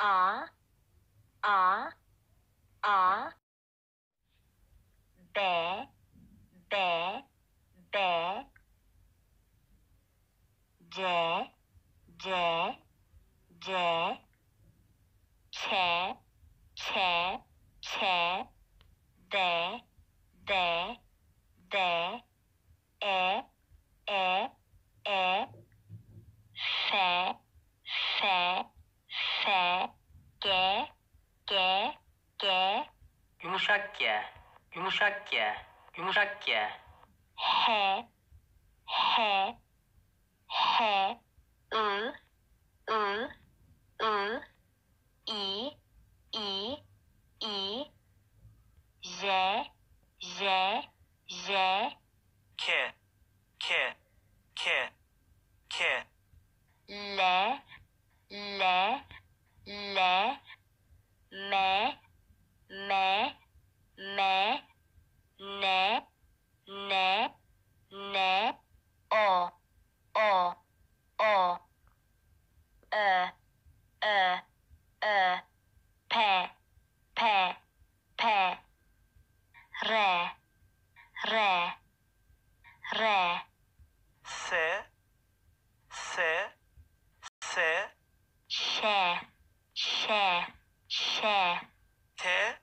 R R R bear bear bear J J J chair chair chair there there there air air air fair fair F, G, G, G. Yumuşak G, yumuşak G, yumuşak G. H, H, H, I, แม้แม้แม้แหนแหนแหนออออออเออเออเออแผ่แผ่แผ่แร่แร่แร่เสเสเสแช่แช่ chair. Chair?